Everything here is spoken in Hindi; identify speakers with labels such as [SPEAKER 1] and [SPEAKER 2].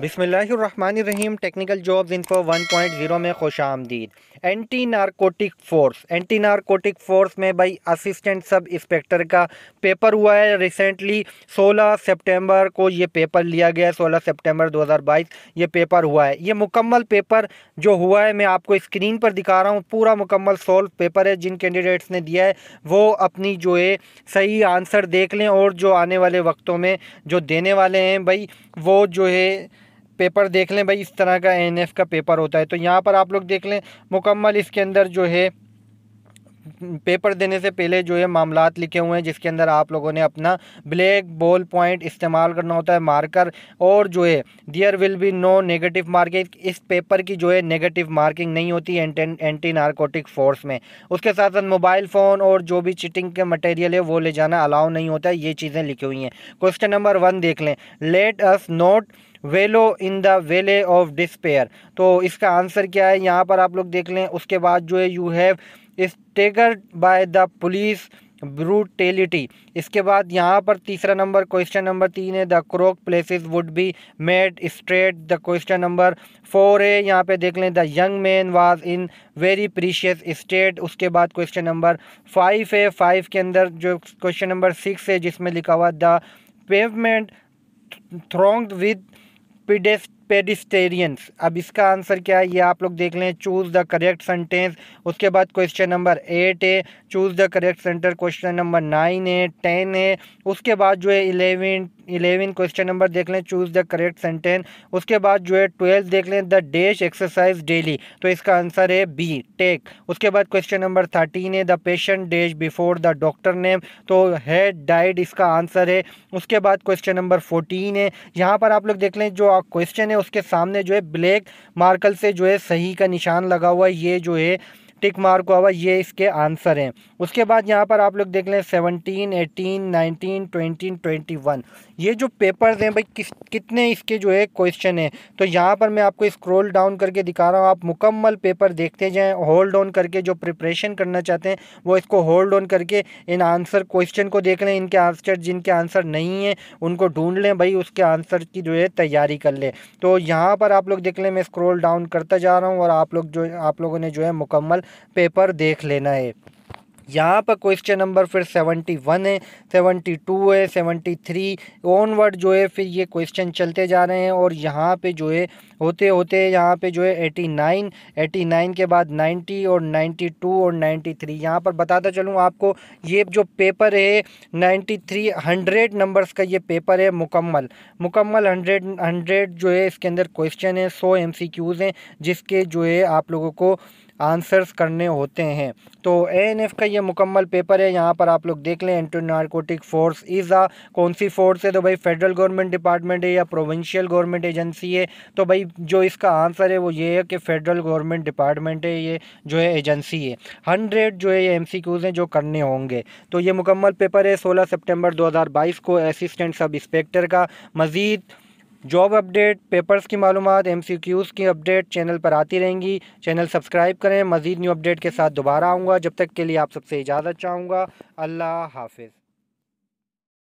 [SPEAKER 1] बिसमीम टेक्निकल जॉब्स पॉइंट 1.0 में खुश आमदीद anti narcotic force anti narcotic force में भाई असिस्टेंट सब इंस्पेक्टर का पेपर हुआ है रिसेंटली 16 सितंबर को ये पेपर लिया गया है 16 सितंबर 2022 ये पेपर हुआ है ये मुकम्मल पेपर जो हुआ है मैं आपको स्क्रीन पर दिखा रहा हूँ पूरा मुकम्मल सोल्व पेपर है जिन कैंडिडेट्स ने दिया है वो अपनी जो है सही आंसर देख लें और जो आने वाले वक्तों में जो देने वाले हैं भाई वो जो है पेपर देख लें भाई इस तरह का एन का पेपर होता है तो यहाँ पर आप लोग देख लें मुकम्मल इसके अंदर जो है पेपर देने से पहले जो है मामला लिखे हुए हैं जिसके अंदर आप लोगों ने अपना ब्लैक बॉल पॉइंट इस्तेमाल करना होता है मार्कर और जो है there will be no negative marking इस पेपर की जो है नेगेटिव मार्किंग नहीं होती एंटी एंटी नारकोटिक फोर्स में उसके साथ साथ मोबाइल फ़ोन और जो भी चिटिंग के मटेरियल है वो ले जाना अलाउ नहीं होता है ये चीज़ें लिखी हुई हैं क्वेश्चन नंबर वन देख लें late us not wallow in the valley of despair तो इसका आंसर क्या है यहाँ पर आप लोग देख लें उसके बाद जो है you have is taker by the police brutality इसके बाद यहाँ पर तीसरा नंबर क्वेश्चन नंबर तीन है the crook places would be made straight द क्वेश्चन नंबर फोर है यहाँ पे देख लें the young man was in very precious state उसके बाद क्वेश्चन नंबर फाइव है फाइव के अंदर जो क्वेश्चन नंबर सिक्स है जिसमें लिखा हुआ the pavement throng with pedestrians अब इसका आंसर क्या है ये आप लोग देख लें चूज़ द करेक्ट सेंटेंस उसके बाद क्वेश्चन नंबर एट है choose the correct centre question number nine है टेन है उसके बाद जो है इलेवन इलेवन क्वेश्चन नंबर देख लें चूज़ द करेक्ट सेंटेंस उसके बाद जो है ट्वेल्थ देख लें द डैश एक्सरसाइज डेली तो इसका आंसर है बी टेक उसके बाद क्वेश्चन नंबर थर्टीन है the patient days before the doctor name तो है डाइड इसका आंसर है उसके बाद क्वेश्चन नंबर फोर्टीन है यहाँ पर आप लोग देख लें जो क्वेश्चन है उसके सामने जो है ब्लैक मार्कल से जो है सही का निशान लगा हुआ है ये जो है टिक मार्क हुआ हुआ ये इसके आंसर हैं उसके बाद यहाँ पर आप लोग देख लें seventeen eighteen nineteen twenty twenty one ये जो पेपर्स हैं भाई किस कितने इसके जो है क्वेश्चन हैं तो यहाँ पर मैं आपको स्क्रॉल डाउन करके दिखा रहा हूँ आप मुकम्मल पेपर देखते जाएँ होल्ड ऑन करके जो प्रिपरेशन करना चाहते हैं वो इसको होल्ड ऑन करके इन आंसर क्वेश्चन को देख लें इनके आंसर जिनके आंसर नहीं हैं उनको ढूंढ लें भाई उसके आंसर की जो है तैयारी कर लें तो यहाँ पर आप लोग देख लें मैं स्क्रोल डाउन करता जा रहा हूँ और आप लोग जो आप लोगों ने जो है मुकम्मल पेपर देख लेना है यहाँ पर क्वेश्चन नंबर फिर सेवेंटी वन है सेवेंटी टू है सेवेंटी थ्री ऑनवर्ड जो है फिर ये क्वेश्चन चलते जा रहे हैं और यहाँ पे जो है होते होते यहाँ पे जो है एटी नाइन एटी नाइन के बाद नाइन्टी और नाइन्टी टू और नाइन्टी थ्री यहाँ पर बताता चलूँ आपको ये जो पेपर है नाइन्टी थ्री हंड्रेड नंबर्स का ये पेपर है मुकम्मल मुकम्मल हंड्रेड हंड्रेड जो है इसके अंदर क्वेश्चन है सौ एम सी क्यूज़ हैं जिसके जो है आप लोगों को आंसर्स करने होते हैं तो एफ़ का ये मुकम्मल पेपर है यहाँ पर आप लोग देख लें एंटी नारकोटिक फोर्स इज़ आ कौन सी फोर्स है तो भाई फेडरल गवर्नमेंट डिपार्टमेंट है या प्रोविंशियल गवर्नमेंट एजेंसी है तो भाई जो इसका आंसर है वो ये है कि फेडरल गवर्नमेंट डिपार्टमेंट है ये जो है एजेंसी है हंड्रेड जो है ये एम हैं जो करने होंगे तो ये मुकम्मल पेपर है सोलह हज़ार बाईस को असिस्टेंट सब इंस्पेक्टर का मज़ीद जॉब अपडेट पेपर्स की मालूम एम सी क्यूज़ की अपडेट चैनल पर आती रहेंगी चैनल सब्सक्राइब करें मज़ीद न्यू अपडेट के साथ दोबारा आऊँगा जब तक के लिए आप सबसे इजाज़त चाहूँगा अल्लाह हाफिज़